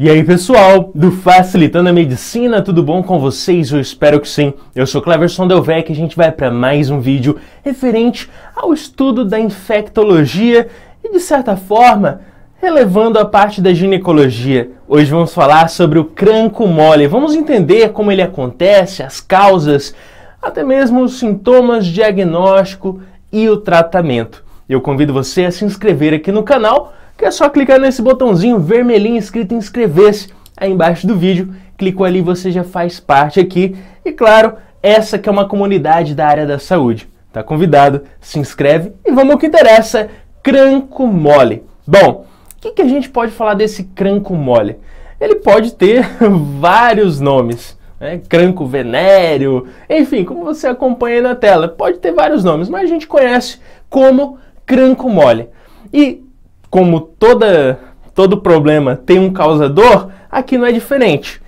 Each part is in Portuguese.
E aí pessoal do Facilitando a Medicina, tudo bom com vocês? Eu espero que sim. Eu sou Cleverson Delvec e a gente vai para mais um vídeo referente ao estudo da infectologia e de certa forma relevando a parte da ginecologia. Hoje vamos falar sobre o cranco mole. Vamos entender como ele acontece, as causas, até mesmo os sintomas, diagnóstico e o tratamento. Eu convido você a se inscrever aqui no canal que é só clicar nesse botãozinho vermelhinho escrito inscrever-se aí embaixo do vídeo. Clicou ali, você já faz parte aqui. E claro, essa que é uma comunidade da área da saúde. Tá convidado, se inscreve e vamos ao que interessa, cranco mole. Bom, o que, que a gente pode falar desse cranco mole? Ele pode ter vários nomes. Né? Cranco venéreo, enfim, como você acompanha aí na tela, pode ter vários nomes, mas a gente conhece como cranco mole. E como toda, todo problema tem um causador, aqui não é diferente.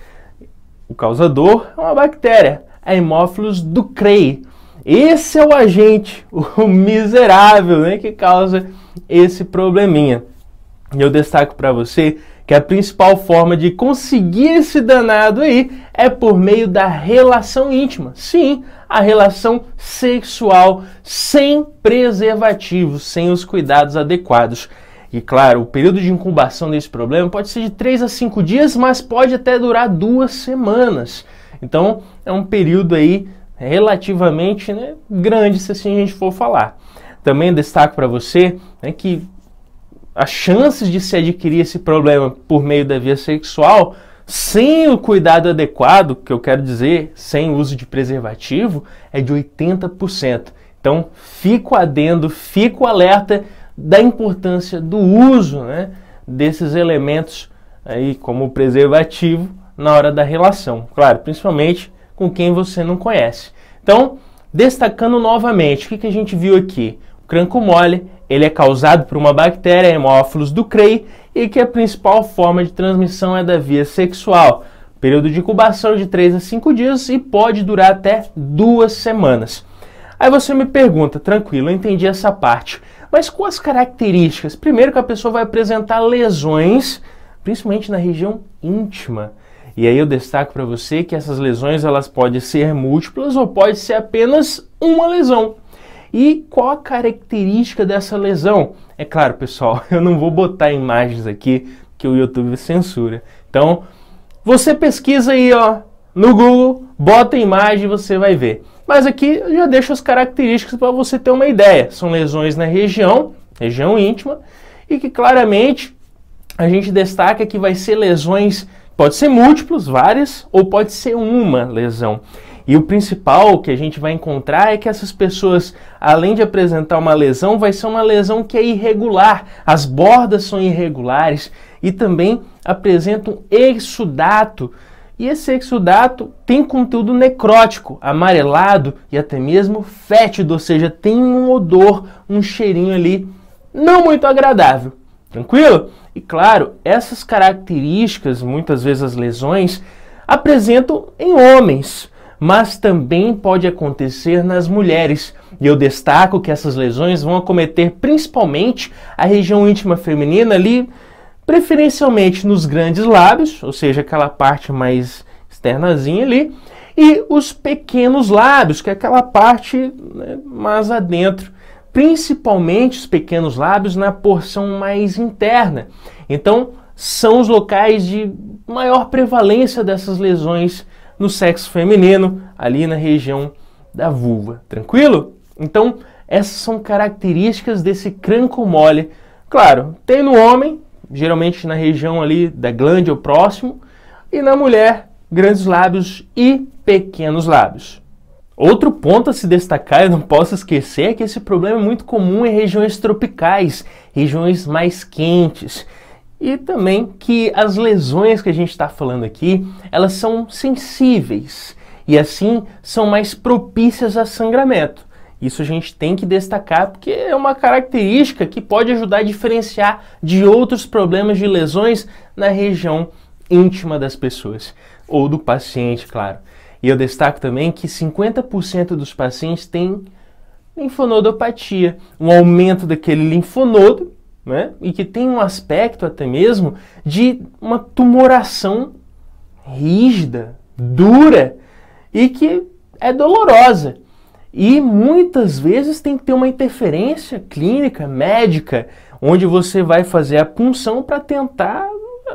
O causador é uma bactéria, a é Hemófilos ducreyi. Esse é o agente, o miserável, né, que causa esse probleminha. E eu destaco para você que a principal forma de conseguir esse danado aí é por meio da relação íntima. Sim, a relação sexual sem preservativos, sem os cuidados adequados. E claro, o período de incubação desse problema pode ser de 3 a 5 dias, mas pode até durar duas semanas. Então é um período aí relativamente né, grande, se assim a gente for falar. Também destaco para você né, que as chances de se adquirir esse problema por meio da via sexual sem o cuidado adequado, que eu quero dizer, sem uso de preservativo, é de 80%. Então, fico adendo, fico alerta da importância do uso né, desses elementos aí como preservativo na hora da relação, claro, principalmente com quem você não conhece. Então, destacando novamente, o que, que a gente viu aqui? O cranco mole, ele é causado por uma bactéria, hemófilos do CREI, e que a principal forma de transmissão é da via sexual. Período de incubação de 3 a 5 dias e pode durar até duas semanas. Aí você me pergunta, tranquilo, eu entendi essa parte. Mas com as características? Primeiro que a pessoa vai apresentar lesões, principalmente na região íntima. E aí eu destaco para você que essas lesões elas podem ser múltiplas ou pode ser apenas uma lesão. E qual a característica dessa lesão? É claro, pessoal, eu não vou botar imagens aqui que o YouTube censura. Então, você pesquisa aí, ó, no Google, bota a imagem e você vai ver. Mas aqui já deixo as características para você ter uma ideia. São lesões na região, região íntima, e que claramente a gente destaca que vai ser lesões, pode ser múltiplos, várias, ou pode ser uma lesão. E o principal que a gente vai encontrar é que essas pessoas, além de apresentar uma lesão, vai ser uma lesão que é irregular, as bordas são irregulares e também apresentam exudato e esse exudato tem conteúdo necrótico, amarelado e até mesmo fétido, ou seja, tem um odor, um cheirinho ali não muito agradável. Tranquilo? E claro, essas características, muitas vezes as lesões, apresentam em homens, mas também pode acontecer nas mulheres. E eu destaco que essas lesões vão acometer principalmente a região íntima feminina ali preferencialmente nos grandes lábios, ou seja, aquela parte mais externazinha ali, e os pequenos lábios, que é aquela parte né, mais adentro, principalmente os pequenos lábios na porção mais interna. Então, são os locais de maior prevalência dessas lesões no sexo feminino, ali na região da vulva. Tranquilo? Então, essas são características desse crânio mole. Claro, tem no homem, geralmente na região ali da glândula ou próximo, e na mulher, grandes lábios e pequenos lábios. Outro ponto a se destacar, eu não posso esquecer, é que esse problema é muito comum em regiões tropicais, regiões mais quentes. E também que as lesões que a gente está falando aqui, elas são sensíveis e assim são mais propícias a sangramento. Isso a gente tem que destacar porque é uma característica que pode ajudar a diferenciar de outros problemas de lesões na região íntima das pessoas ou do paciente, claro. E eu destaco também que 50% dos pacientes têm linfonodopatia, um aumento daquele linfonodo, né? E que tem um aspecto até mesmo de uma tumoração rígida, dura e que é dolorosa. E muitas vezes tem que ter uma interferência clínica, médica, onde você vai fazer a punção para tentar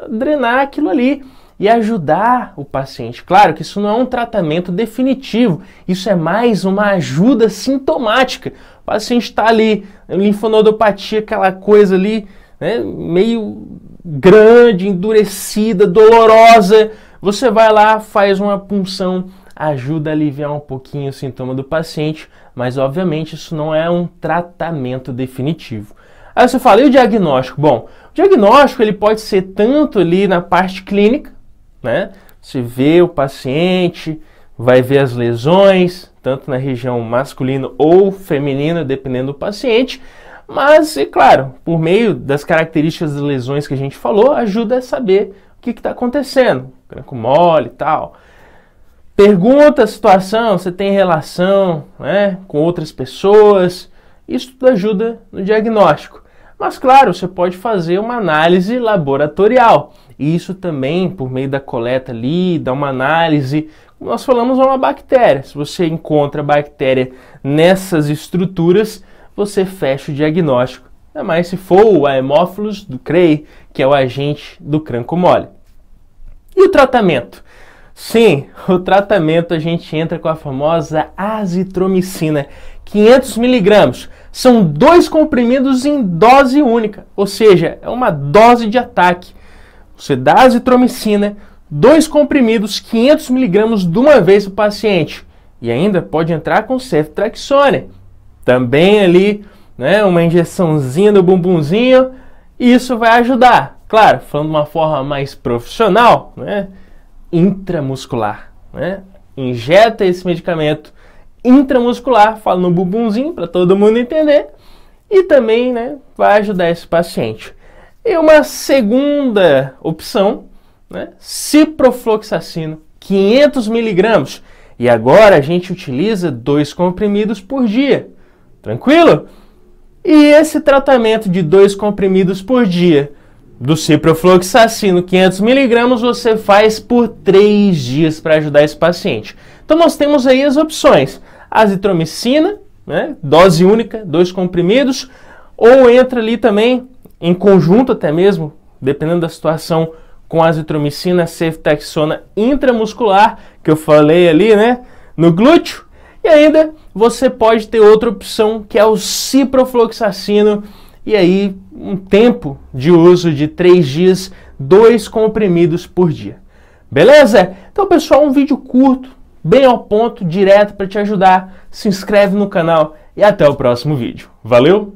drenar aquilo ali e ajudar o paciente. Claro que isso não é um tratamento definitivo, isso é mais uma ajuda sintomática. O paciente está ali, linfonodopatia, aquela coisa ali, né, meio grande, endurecida, dolorosa. Você vai lá, faz uma punção ajuda a aliviar um pouquinho o sintoma do paciente, mas obviamente isso não é um tratamento definitivo. Aí você fala, e o diagnóstico? Bom, o diagnóstico ele pode ser tanto ali na parte clínica, né? Você vê o paciente, vai ver as lesões, tanto na região masculina ou feminina, dependendo do paciente, mas, e é claro, por meio das características das lesões que a gente falou, ajuda a saber o que está acontecendo. Granco mole e tal. Pergunta a situação, você tem relação né, com outras pessoas, isso tudo ajuda no diagnóstico. Mas claro, você pode fazer uma análise laboratorial. isso também, por meio da coleta ali, dá uma análise. Como nós falamos, é uma bactéria. Se você encontra a bactéria nessas estruturas, você fecha o diagnóstico. Ainda mais se for o Haemophilus do CREI, que é o agente do cranco mole. E o tratamento? Sim, o tratamento a gente entra com a famosa azitromicina, 500 miligramas. São dois comprimidos em dose única, ou seja, é uma dose de ataque. Você dá azitromicina, dois comprimidos, 500 miligramas de uma vez para o paciente. E ainda pode entrar com ceftraxone, também ali, né, uma injeçãozinha no bumbumzinho, e isso vai ajudar. Claro, falando de uma forma mais profissional, né? intramuscular. Né? Injeta esse medicamento intramuscular, fala no bumbumzinho para todo mundo entender, e também né, vai ajudar esse paciente. E uma segunda opção, né, ciprofloxacino, 500 miligramos, E agora a gente utiliza dois comprimidos por dia. Tranquilo? E esse tratamento de dois comprimidos por dia do ciprofloxacino 500mg você faz por 3 dias para ajudar esse paciente. Então nós temos aí as opções. Azitromicina, né, dose única, dois comprimidos, ou entra ali também em conjunto até mesmo, dependendo da situação, com azitromicina, ceftaxona intramuscular, que eu falei ali, né, no glúteo. E ainda você pode ter outra opção, que é o ciprofloxacino e aí, um tempo de uso de 3 dias, dois comprimidos por dia. Beleza? Então, pessoal, um vídeo curto, bem ao ponto, direto para te ajudar. Se inscreve no canal e até o próximo vídeo. Valeu!